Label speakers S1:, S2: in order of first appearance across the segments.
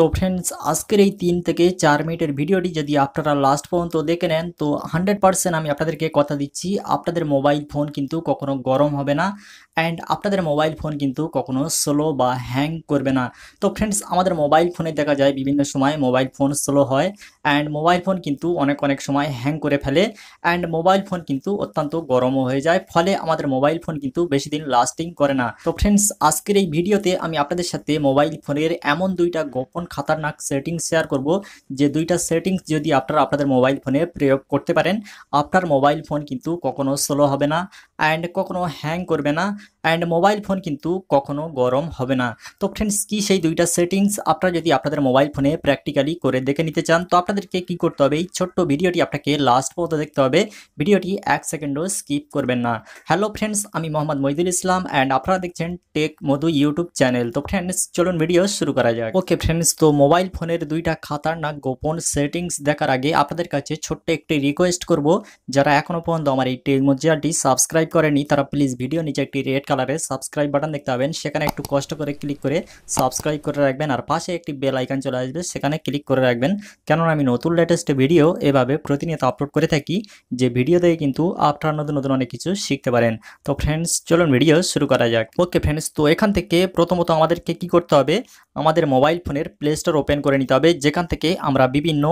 S1: তো ফ্রেন্ডস আজকের এই তিন থেকে চার মিনিটের ভিডিওটি যদি আপনারা লাস্ট পর্যন্ত দেখে নেন তো হান্ড্রেড পারসেন্ট আমি আপনাদেরকে কথা দিচ্ছি আপনাদের মোবাইল ফোন কিন্তু কখনো গরম হবে না অ্যান্ড আপনাদের মোবাইল ফোন কিন্তু কখনো স্লো বা হ্যাং করবে না তো ফ্রেন্ডস আমাদের মোবাইল ফোনে দেখা যায় বিভিন্ন সময় মোবাইল ফোন স্লো হয় অ্যান্ড মোবাইল ফোন কিন্তু অনেক অনেক সময় হ্যাং করে ফেলে অ্যান্ড মোবাইল ফোন কিন্তু অত্যন্ত গরমও হয়ে যায় ফলে আমাদের মোবাইল ফোন কিন্তু বেশি দিন লাস্টিং করে না তো ফ্রেন্ডস আজকের এই ভিডিওতে আমি আপনাদের সাথে মোবাইল ফোনের এমন দুইটা গোপন খাতারনাক সেটিং শেয়ার করব যে দুইটা সেটিংস যদি আপনারা আপনাদের মোবাইল ফোনে প্রয়োগ করতে পারেন আপনার মোবাইল ফোন কিন্তু কখনো স্লো হবে না অ্যান্ড কখনো হ্যাং করবে না অ্যান্ড মোবাইল ফোন কিন্তু কখনো গরম হবে না তো ফ্রেন্ডস কি সেই দুইটা সেটিংস আপনারা যদি আপনাদের মোবাইল ফোনে প্র্যাকটিক্যালি করে দেখে নিতে চান তো আপনাদেরকে কী করতে হবে এই ছোট্ট ভিডিওটি আপনাকে লাস্ট পর্যন্ত দেখতে হবে ভিডিওটি এক সেকেন্ডও স্কিপ করবেন না হ্যালো ফ্রেন্ডস আমি মোহাম্মদ মহিদুল ইসলাম অ্যান্ড আপনারা দেখছেন টেক মধু ইউটিউব চ্যানেল তো ফ্রেন্ডস চলুন ভিডিও শুরু করা যায় ওকে ফ্রেন্ডস তো মোবাইল ফোনের দুইটা খাতারনাক গোপন সেটিংস দেখার আগে আপনাদের কাছে ছোট্ট একটি রিকোয়েস্ট করব যারা এখনও পর্যন্ত আমার এই টেকনোজিয়াটি সাবস্ক্রাইব করেনি তারা প্লিজ ভিডিও নিচে একটি রেড কালারে সাবস্ক্রাইব বাটন দেখতে পাবেন সেখানে একটু কষ্ট করে ক্লিক করে সাবস্ক্রাইব করে রাখবেন আর পাশে একটি বেল আইকন চলে আসবে সেখানে ক্লিক করে রাখবেন কেননা আমি নতুন লেটেস্ট ভিডিও এভাবে প্রতিনিয়ত আপলোড করে থাকি যে ভিডিও দিয়ে কিন্তু আপনারা নতুন নতুন অনেক কিছু শিখতে পারেন তো ফ্রেন্ডস চলুন ভিডিও শুরু করা যাক ওকে ফ্রেন্ডস তো এখান থেকে প্রথমত আমাদেরকে কি করতে হবে আমাদের মোবাইল ফোনের প্লে স্টোর ওপেন করে নিতে হবে যেখান থেকে আমরা বিভিন্ন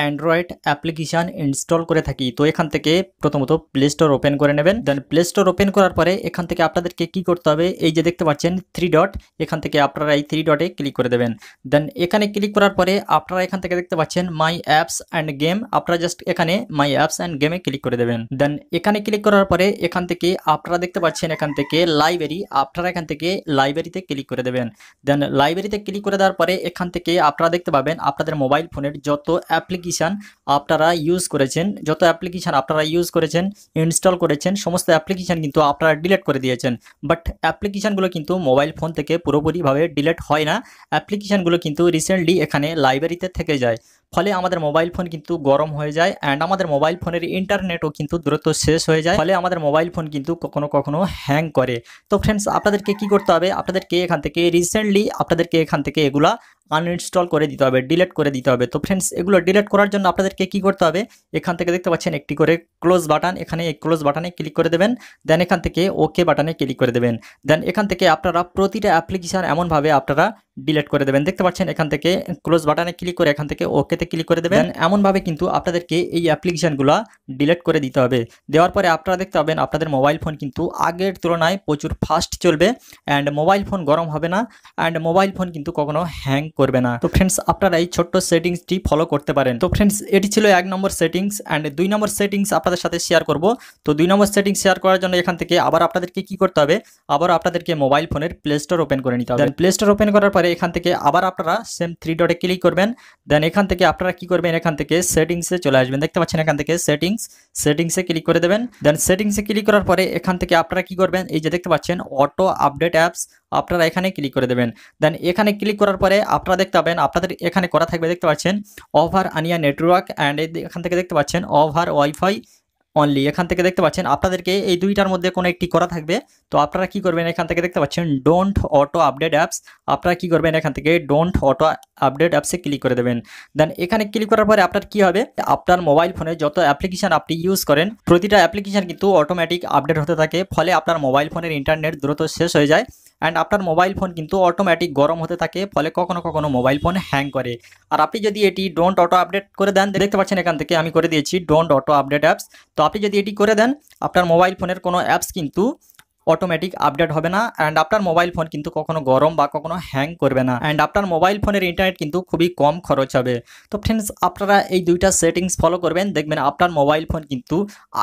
S1: অ্যান্ড্রয়েড অ্যাপ্লিকেশান ইনস্টল করে থাকি তো এখান থেকে প্রথমত প্লে স্টোর ওপেন করে নেবেন দেন প্লে স্টোর ওপেন করার পরে এখান থেকে আপনাদেরকে কি করতে হবে এই যে দেখতে পাচ্ছেন থ্রি ডট এখান থেকে আপনারা এই থ্রি ডটে ক্লিক করে দেবেন দেন এখানে ক্লিক করার পরে আপনারা এখান থেকে দেখতে পাচ্ছেন মাই অ্যাপস অ্যান্ড গেম আপনারা জাস্ট এখানে মাই অ্যাপস অ্যান্ড গেমে ক্লিক করে দেবেন দেন এখানে ক্লিক করার পরে এখান থেকে আপনারা দেখতে পাচ্ছেন এখান থেকে লাইব্রেরি আপনারা এখান থেকে লাইব্রেরিতে ক্লিক করে দেবেন দেন লাইব্রেরিতে ক্লিক করে দেওয়ার পরে এখান থেকে আপনারা দেখতে পাবেন আপনাদের মোবাইল ফোনের যত অ্যাপ্লিকেশন অ্যাপ্লিকেশান আপনারা ইউজ করেছেন যত অ্যাপ্লিকেশান আপনারা ইউজ করেছেন ইনস্টল করেছেন সমস্ত অ্যাপ্লিকেশান কিন্তু আপনারা ডিলেট করে দিয়েছেন বাট অ্যাপ্লিকেশানগুলো কিন্তু মোবাইল ফোন থেকে পুরোপুরিভাবে ডিলেট হয় না অ্যাপ্লিকেশানগুলো কিন্তু রিসেন্টলি এখানে লাইব্রেরিতে থেকে যায় ফলে আমাদের মোবাইল ফোন কিন্তু গরম হয়ে যায় অ্যান্ড আমাদের মোবাইল ফোনের ইন্টারনেটও কিন্তু দ্রুত শেষ হয়ে যায় ফলে আমাদের মোবাইল ফোন কিন্তু কখনো কখনো হ্যাং করে তো ফ্রেন্ডস আপনাদেরকে কি করতে হবে আপনাদেরকে এখান থেকে রিসেন্টলি আপনাদেরকে এখান থেকে এগুলা আনইনস্টল করে দিতে হবে ডিলেট করে দিতে হবে তো ফ্রেন্ডস এগুলো ডিলেট করার জন্য আপনাদেরকে কি করতে হবে এখান থেকে দেখতে পাচ্ছেন একটি করে ক্লোজ বাটন এখানে এই ক্লোজ বাটনে ক্লিক করে দেবেন দেন এখান থেকে ওকে বাটনে ক্লিক করে দেবেন দেন এখান থেকে আপনারা প্রতিটা অ্যাপ্লিকেশান এমনভাবে আপনারা ডিলেট করে দেবেন দেখতে পাচ্ছেন এখান থেকে ক্লোজ বাটনে ক্লিক করে এখান থেকে ওকেতে ক্লিক করে দেবেন এমনভাবে কিন্তু আপনাদেরকে এই অ্যাপ্লিকেশানগুলো ডিলেট করে দিতে হবে দেওয়ার পরে আপনারা দেখতে পাবেন আপনাদের মোবাইল ফোন কিন্তু আগের তুলনায় প্রচুর ফাস্ট চলবে অ্যান্ড মোবাইল ফোন গরম হবে না অ্যান্ড মোবাইল ফোন কিন্তু কখনো হ্যাং করবে না তো ফ্রেন্ডস আপনারা এই ছোট্ট সেটিংসটি ফলো করতে পারেন তো ফ্রেন্ডস এটি ছিল এক নম্বর সেটিংস অ্যান্ড দুই নম্বর সেটিংস আপনাদের সাথে শেয়ার করব তো দুই নম্বর সেটিংস শেয়ার করার জন্য এখান থেকে আবার আপনাদেরকে কি করতে হবে আবার আপনাদেরকে মোবাইল ফোনের প্লে স্টোর ওপেন করে নিতে হবে প্লে স্টোর ওপেন করার পরে পরে এখান থেকে আবার আপনারা সেম থ্রি ডটে ক্লিক করবেন দেন এখান থেকে আপনারা কি করবেন এখান থেকে সেটিংসে চলে আসবেন দেখতে পাচ্ছেন এখান থেকে সেটিংস সেটিংসে ক্লিক করে দেবেন দেন সেটিংসে ক্লিক করার পরে এখান থেকে আপনারা কি করবেন এই যে দেখতে পাচ্ছেন অটো আপডেট অ্যাপস আপনারা এখানে ক্লিক করে দেবেন দেন এখানে ক্লিক করার পরে আপনারা দেখতে পাবেন আপনাদের এখানে করা থাকবে দেখতে পাচ্ছেন ওভার আনিয়া নেটওয়ার্ক অ্যান্ড এখান থেকে দেখতে পাচ্ছেন ওভার ওয়াইফাই অনলি এখান থেকে দেখতে পাচ্ছেন আপনাদেরকে এই দুইটার মধ্যে কোনো একটি করা থাকবে তো আপনারা কি করবেন এখান থেকে দেখতে পাচ্ছেন ডোন্ট অটো আপডেট অ্যাপস আপনারা কি করবেন এখান থেকে ডোন্ট অটো আপডেট অ্যাপসে ক্লিক করে দেবেন দেন এখানে ক্লিক করার পরে আপনার কি হবে আপনার মোবাইল ফোনে যত অ্যাপ্লিকেশান আপনি ইউজ করেন প্রতিটা অ্যাপ্লিকেশান কিন্তু অটোমেটিক আপডেট হতে থাকে ফলে আপনার মোবাইল ফোনের ইন্টারনেট দ্রুত শেষ হয়ে যায় অ্যান্ড আপনার মোবাইল ফোন কিন্তু অটোমেটিক গরম হতে থাকে ফলে কখনো কখনো মোবাইল ফোন হ্যাং করে আর আপনি যদি এটি ডোন্ট অটো আপডেট করে দেন দেখতে পাচ্ছেন এখান থেকে আমি করে দিয়েছি ডোন্ট অটো আপডেট অ্যাপস তো আপনি যদি এটি করে দেন আপনার মোবাইল ফোনের কোনো অ্যাপস কিন্তু অটোমেটিক আপডেট হবে না অ্যান্ড আপনার মোবাইল ফোন কিন্তু কখনো গরম বা কখনো হ্যাং করবে না অ্যান্ড আপনার মোবাইল ফোনের ইন্টারনেট কিন্তু খুবই কম খরচ হবে তো ফ্রেন্ডস আপনারা এই দুইটা সেটিংস ফলো করবেন দেখবেন আপনার মোবাইল ফোন কিন্তু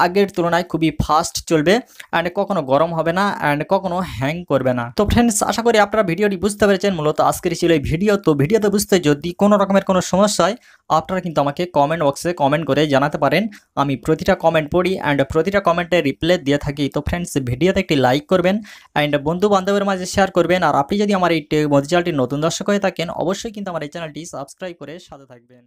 S1: আগের তুলনায় খুবই ফাস্ট চলবে অ্যান্ড কখনো গরম হবে না অ্যান্ড কখনো হ্যাং করবে না তো ফ্রেন্ডস আশা করি আপনারা ভিডিওটি বুঝতে পেরেছেন মূলত আজকের ছিল এই ভিডিও তো ভিডিওতে বুঝতে যদি কোনো রকমের কোনো সমস্যা হয় আপনারা কিন্তু আমাকে কমেন্ট বক্সে কমেন্ট করে জানাতে পারেন আমি প্রতিটা কমেন্ট পড়ি অ্যান্ড প্রতিটা কমেন্টে রিপ্লাই দিয়ে থাকি তো ফ্রেন্ডস ভিডিওতে একটি লাইক লাইক করবেন অ্যান্ড বন্ধু বান্ধবের মাঝে শেয়ার করবেন আর আপনি যদি আমার এই মধ্যে চ্যানেলটি নতুন দর্শক হয়ে থাকেন অবশ্যই কিন্তু আমার এই চ্যানেলটি সাবস্ক্রাইব করে সাথে থাকবেন